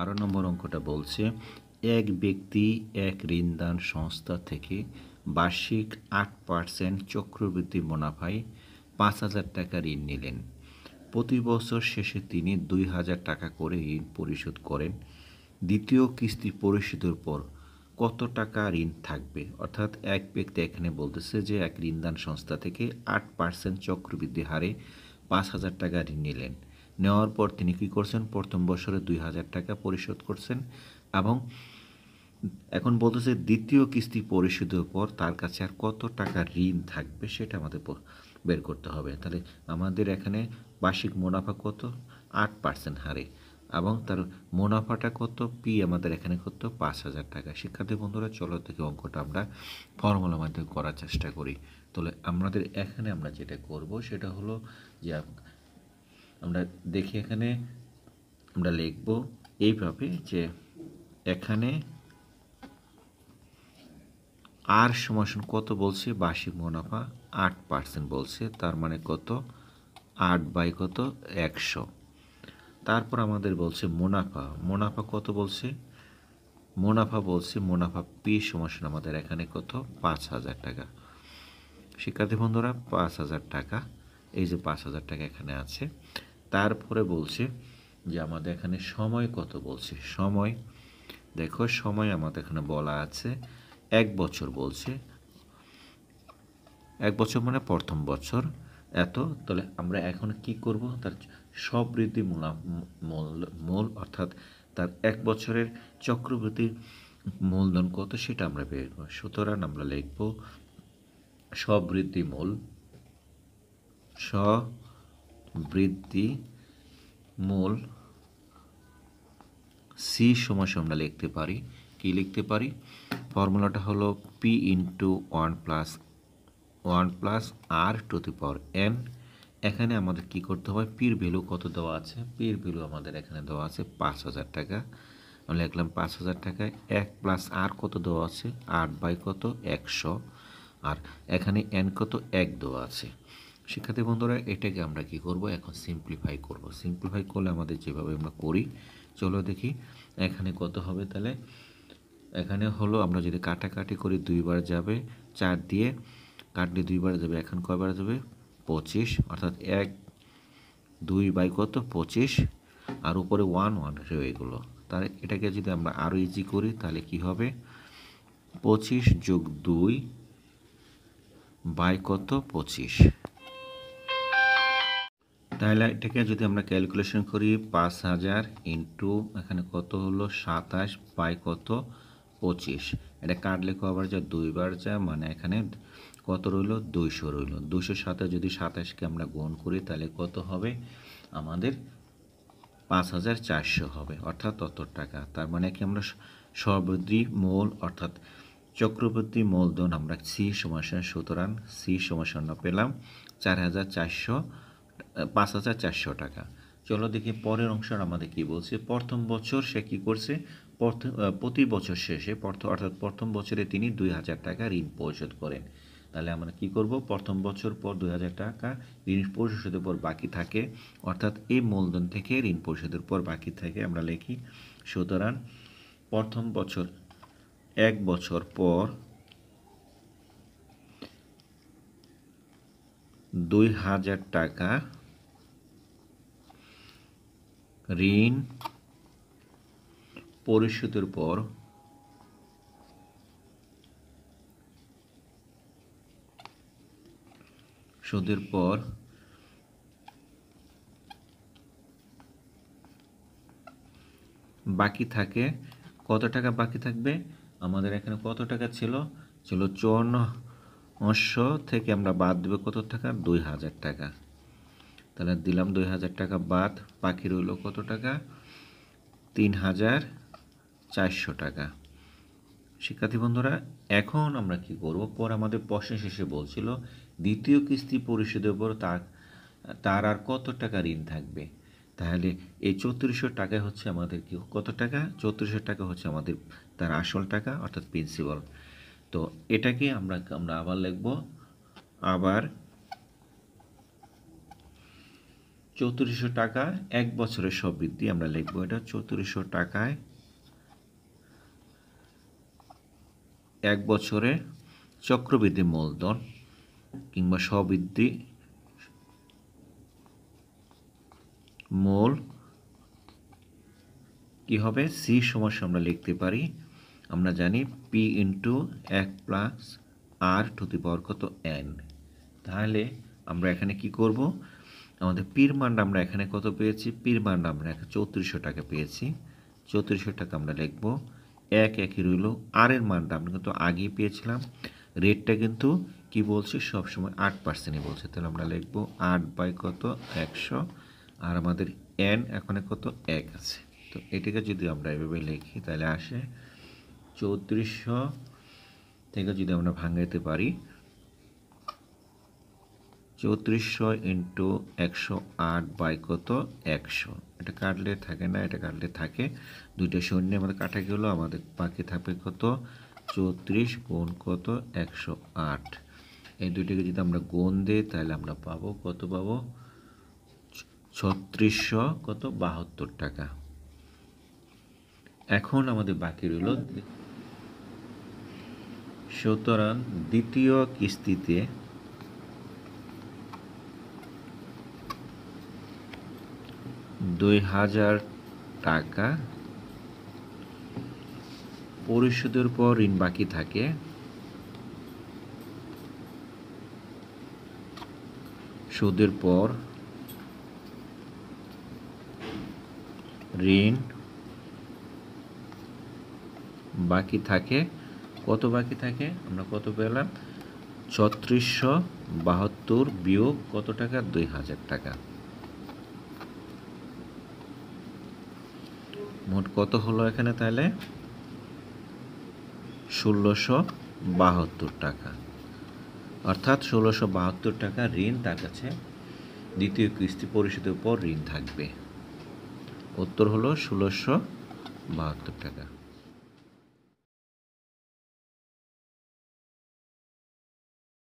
বারো নম্বর অঙ্কটা বলছে এক ব্যক্তি এক ঋণদান সংস্থা থেকে বার্ষিক আট পার্সেন্ট চক্রবৃদ্ধি মুনাফায় পাঁচ হাজার টাকা ঋণ নিলেন প্রতি বছর শেষে তিনি দুই হাজার টাকা করে ঋণ পরিশোধ করেন দ্বিতীয় কিস্তি পরিশোধের পর কত টাকা ঋণ থাকবে অর্থাৎ এক ব্যক্তি এখানে বলতেছে যে এক ঋণদান সংস্থা থেকে আট পার্সেন্ট চক্রবৃদ্ধি হারে পাঁচ হাজার টাকা ঋণ নিলেন নেওয়ার পর তিনি কী করছেন প্রথম বছরে দুই হাজার টাকা পরিশোধ করছেন এবং এখন বলতেছে দ্বিতীয় কিস্তি পরিশোধের পর তার কাছে আর কত টাকা ঋণ থাকবে সেটা আমাদের বের করতে হবে তাহলে আমাদের এখানে বার্ষিক মুনাফা কত আট পার্সেন্ট হারে এবং তার মুনাফাটা কত পি আমাদের এখানে কত পাঁচ হাজার টাকা শিক্ষার্থী বন্ধুরা চলো থেকে অঙ্কটা আমরা ফর্মুলার মাধ্যমে করার চেষ্টা করি তাহলে আমাদের এখানে আমরা যেটা করব সেটা হলো যে আমরা দেখি এখানে আমরা লিখব এইভাবে যে এখানে আর সমাসন কত বলছে বার্ষিক মুনাফা আট পার্সেন্ট বলছে তার মানে কত আট বাই কত একশো তারপর আমাদের বলছে মুনাফা মুনাফা কত বলছে মুনাফা বলছে মুনাফা পি সমাসন আমাদের এখানে কত পাঁচ হাজার টাকা শিক্ষার্থী বন্ধুরা পাঁচ হাজার টাকা এই যে পাঁচ হাজার টাকা এখানে আছে তারপরে বলছে যে আমাদের এখানে সময় কত বলছে সময় দেখো সময় আমাদের এখানে বলা আছে এক বছর বলছে এক বছর মানে প্রথম বছর এত তাহলে আমরা এখন কি করব তার সবৃদ্ধি মূলা মূল মূল অর্থাৎ তার এক বছরের চক্রবৃদ্ধি মূলধন কত সেটা আমরা বের করব সুতরাং আমরা লিখব সবৃদ্ধি মূল স বৃদ্ধি মূল সি সময় আমরা লিখতে পারি কি লিখতে পারি ফর্মুলাটা হলো P into one plus one plus R to the power N এখানে আমাদের কি করতে হবে পির ভ্যালু কত দেওয়া আছে পির ভ্যালু আমাদের এখানে দেওয়া আছে পাঁচ হাজার টাকা আমরা লিখলাম পাঁচ হাজার টাকায় এক প্লাস আর কত দেওয়া আছে আট বাই কত একশো আর এখানে এন কত এক দেওয়া আছে শিক্ষার্থী বন্ধুরা এটাকে আমরা কি করব এখন সিম্পলিফাই করব সিম্পলিফাই করলে আমাদের যেভাবে আমরা করি চলো দেখি এখানে কত হবে তাহলে এখানে হলো আমরা যদি কাটাকাটি করি দুইবার যাবে চার দিয়ে কাটলে দুইবার যাবে এখন কয়বার যাবে পঁচিশ অর্থাৎ এক দুই বাই কত পঁচিশ আর উপরে ওয়ান ওয়ান হয়ে গেলো তাহলে এটাকে যদি আমরা আরও ইজি করি তাহলে কি হবে পঁচিশ যোগ দুই বাই কত পঁচিশ তাহলে এটাকে যদি আমরা ক্যালকুলেশন করি পাঁচ হাজার ইন্টু এখানে কত হলো সাতাশ বাই কত পঁচিশ এটা কাটলে কবার যা দুইবার যা মানে এখানে কত রইল দুইশো রইল দুইশো সাথে যদি সাতাশকে আমরা গুণ করি তাহলে কত হবে আমাদের পাঁচ হাজার চারশো হবে অর্থাৎ তত টাকা তার মানে কি আমরা সর্বদি মূল অর্থাৎ চক্রবর্তী মূলধন আমরা সি সমাসান সুতরাং সি সমস্যা পেলাম চার হাজার চারশো পাঁচ হাজার চারশো টাকা চলো দেখি পরের অংশ আমাদের কি বলছে প্রথম বছর সে কি করছে প্রতি বছর শেষে অর্থাৎ প্রথম বছরে তিনি দুই হাজার টাকা ঋণ পরিশোধ করেন তাহলে আমরা কি করব প্রথম বছর পর দুই হাজার টাকা ঋণ পরিশোধের পর বাকি থাকে অর্থাৎ এই মূলধন থেকে ঋণ পরিশোধের পর বাকি থাকে আমরা লিখি সুতরাং প্রথম বছর এক বছর পর দুই হাজার টাকা ঋণ পরিশোধের পর সুদের পর বাকি থাকে কত টাকা বাকি থাকবে আমাদের এখানে কত টাকা ছিল ছিল চুয়ান্ন পাঁচশো থেকে আমরা বাদ দেবো কত টাকা দুই হাজার টাকা তাহলে দিলাম দুই হাজার টাকা বাদ পাখি রইল কত টাকা তিন হাজার চারশো টাকা শিক্ষার্থী বন্ধুরা এখন আমরা কি করব পর আমাদের প্রশ্ন শেষে বলছিল দ্বিতীয় কিস্তি পরিশোধের উপর তার তার আর কত টাকা ঋণ থাকবে তাহলে এই চৌত্রিশশো টাকা হচ্ছে আমাদের কি কত টাকা চৌত্রিশশো টাকা হচ্ছে আমাদের তার আসল টাকা অর্থাৎ প্রিন্সিপাল তো এটাকে আমরা আমরা আবার লিখব আবার চৌত্রিশশো টাকা এক বছরের সবৃদ্ধি আমরা লিখব এটা চৌত্রিশশো টাকায় এক বছরে চক্রবৃদ্ধি মূলধন কিংবা সবৃদ্ধি মূল কি হবে সি সমস্যা আমরা লিখতে পারি আমরা জানি পি ইন্টু এক plus R to the power কত এন তাহলে আমরা এখানে কি করব আমাদের পির মান্ড আমরা এখানে কত পেয়েছি পির মান্ড আমরা চৌত্রিশশো টাকা পেয়েছি চৌত্রিশশো টাকা আমরা লিখব এক একই রইল আর এর মানটা আমরা কিন্তু আগিয়ে পেয়েছিলাম রেটটা কিন্তু কি বলছে সবসময় আট পার্সেন্টই বলছে তাহলে আমরা লিখব আট বাই কত একশো আর আমাদের এন এখানে কত এক আছে তো এটাকে যদি আমরা এভাবে লিখি তাহলে আসে চৌত্রিশশো থেকে যদি আমরা ভাঙাইতে পারি চৌত্রিশশো ইন্টু একশো আট বাই কত একশো এটা কাটলে থাকে না এটা কাটলে থাকে দুইটা শূন্য আমাদের কাটা গেলো আমাদের বাকি থাকবে কত চৌত্রিশ গুণ কত একশো আট এই দুইটাকে যদি আমরা গুণ দিই তাহলে আমরা পাবো কত পাবো ছত্রিশশো কত বাহাত্তর টাকা এখন আমাদের বাকি রইল সুতরাং দ্বিতীয় কিস্তিতে দুই হাজার টাকা পরিশোধের পর ঋণ বাকি থাকে সুদের পর ঋণ বাকি থাকে কত বাকি থাকে আমরা কত পেলাম ছত্রিশশো বাহাত্তর বিয়োগ কত টাকা দুই হাজার টাকা মোট কত হলো এখানে তাহলে ষোলোশো বাহাত্তর টাকা অর্থাৎ ষোলোশো বাহাত্তর টাকা ঋণ তার কাছে দ্বিতীয় কিস্তি পরিশোধের উপর ঋণ থাকবে উত্তর হলো ষোলোশো বাহাত্তর টাকা